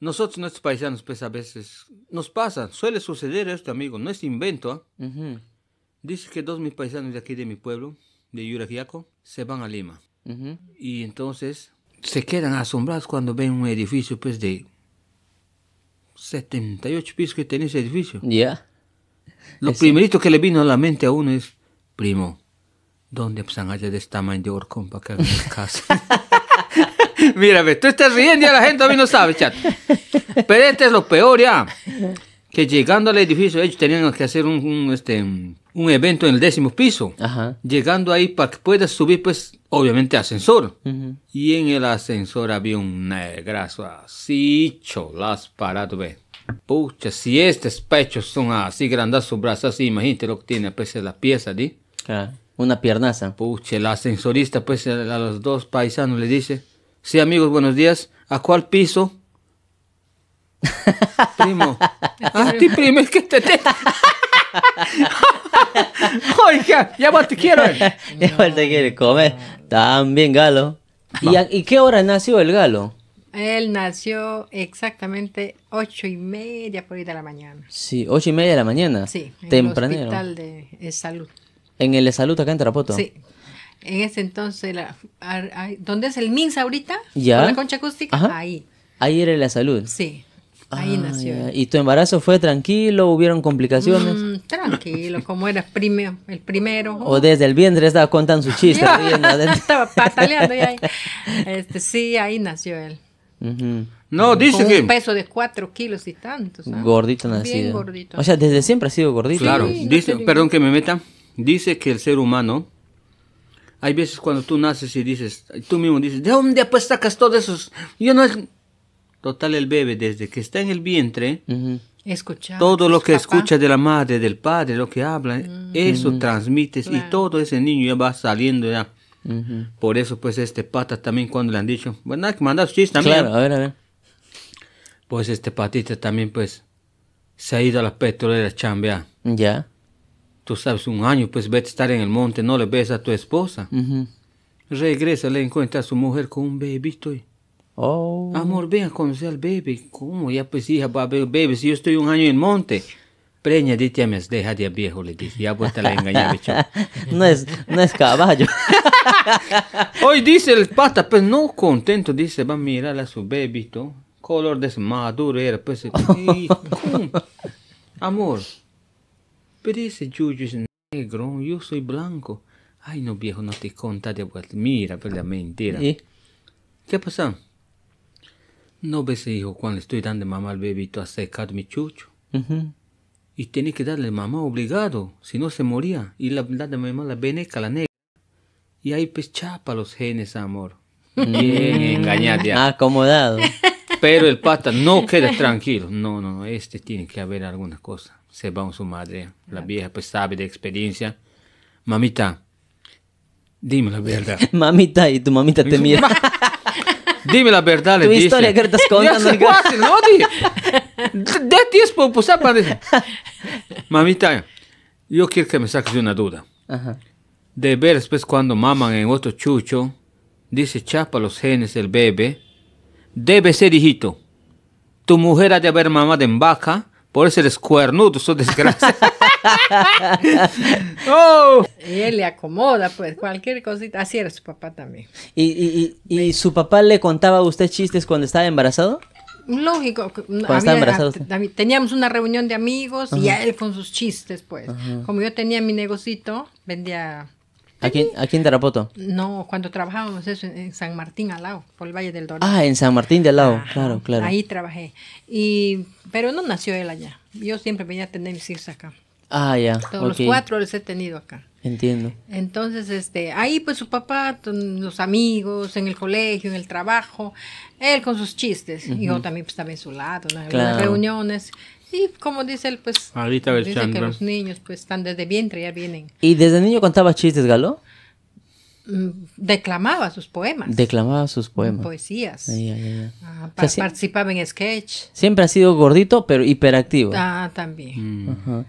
Nosotros, nuestros paisanos, pues a veces nos pasa, suele suceder esto, amigo, no es invento. ¿ah? Dice que dos mis paisanos de aquí de mi pueblo, de Yuraquiaco, se van a Lima. Y entonces se quedan asombrados cuando ven un edificio, pues de 78 pisos que tiene ese edificio. Ya. Lo primerito que le vino a la mente a uno es, primo, ¿dónde están pues, allá de esta tamaño de Orcón para que hagan casa? Mírame, tú estás riendo y la gente a mí no sabe, chat. Pero este es lo peor ya. Que llegando al edificio, ellos tenían que hacer un, este, un evento en el décimo piso. Ajá. Llegando ahí para que puedas subir, pues, obviamente ascensor. Y en el ascensor había un negrazo así, cholas parado, ve. Pucha, si estos pechos son así, grandes sus brazos así, imagínate lo que tiene, pues, la pieza, ¿di? ¿sí? Una piernaza. Pucha, el ascensorista, pues, a los dos paisanos le dice, Sí, amigos, buenos días. ¿A cuál piso? primo. A ti, ah, primo, es que te... te... Oiga, ya a te quiero. ya a te quiere comer. También galo. ¿Y, ¿Y, qué hora nació el galo? Él nació exactamente ocho y media por ahí de la mañana. Sí, ocho y media de la mañana. Sí, en el hospital de, eh, salud. En el salud acá en Tarapoto. Sí, en ese entonces, ¿dónde es el MINS ahorita? ¿Ya? Con la concha acústica, ahí. Ahí era la salud. Sí. Ahí ah, nació. ¿Y tu embarazo fue tranquilo? ¿Hubieron complicaciones? Mm, tranquilo, como era el primero. O desde el vientre estaba contando su chiste. estaba pataleando y ahí. Este, sí, ahí nació él. No, dice que. Un peso de 4 kilos y tantos. ¿ah? Gordito nacido. Bien gordito. O sea, desde siempre ha sido gordito. claro. Dice, perdón que me meta. Dice que el ser humano hay veces cuando tú naces y dices, tú mismo dices, ¿de dónde pues, sacas todos esos? Yo no es... Total, el bebé desde que está en el vientre, todo lo que escucha de la madre, del padre, lo que habla, eso transmites y todo ese niño ya va saliendo ya. Por eso pues este pata también cuando le han dicho, bueno, hay que mandar chiste también. Claro, a ver, a ver. Pues este patita también pues se ha ido a la petrolera chambea. Ya tú sabes, un año, pues vete a estar en el monte, no le ves a tu esposa. Regresa, le encuentra a su mujer con un bebito. Oh. Amor, ven a conocer al bebé. ¿Cómo? Ya pues hija, va a ver bebé, si yo estoy un año en el monte. Preña, dite a deja de viejo, le dice. Ya pues la no, es, no es caballo. Hoy dice el pata, pues no contento, dice, va a mirar a su bebito. Color desmaduro era, pues. Amor, pero ese chucho es negro, yo soy blanco. Ay, no, viejo, no te contas de Mira, verdad, pues, mentira. ¿Eh? ¿Qué ha pasado? No ves, hijo, cuando estoy dando mamá al bebito a secar mi chucho. Y tenés que darle mamá obligado, si no se moría. Y la verdad de mamá la veneca, la negra. Y ahí pues chapa los genes, amor. Mm. Bien engañada. Acomodado. Pero el pata no queda tranquilo. No, no, este tiene que haber alguna cosa. Se va a su madre. La vieja pues sabe de experiencia. Mamita, dime la verdad. Mamita, y tu mamita te mira. Dime la verdad, le dice. historia que estás contando. Ya no, De tiempo, pues, aparece. Mamita, yo quiero que me saques una duda. De ver después pues, cuando maman en otro chucho, dice chapa los genes del bebé Debe ser, hijito. Tu mujer ha de haber mamado en baja, Por eso eres cuernudo, desgracia. oh. Él le acomoda, pues, cualquier cosita. Así era su papá también. ¿Y, su papá le contaba a usted chistes cuando estaba embarazado? Lógico. teníamos una reunión de amigos y él con sus chistes, pues. Como yo tenía mi negocito, vendía Aquí, aquí en Tarapoto. No, cuando trabajábamos eso en San Martín al lado, por el Valle del Dorado. Ah, en San Martín de Alao, claro, claro. Ahí trabajé. pero no nació él allá. Yo siempre venía a tener mis hijos acá. Ah, ya. Todos los cuatro los he tenido acá. Entiendo. Entonces, este, ahí pues su papá, los amigos, en el colegio, en el trabajo, él con sus chistes, y yo también pues, estaba en su lado, en las reuniones. Y como dice él, pues. Ahorita dice que los niños, pues, están desde vientre, ya vienen. ¿Y desde niño contaba chistes, galó? Mm, declamaba sus poemas. Declamaba sus poemas. Poesías. Ah, participaba en sketch. Siempre ha sido gordito, pero hiperactivo. Ah, también. Mm.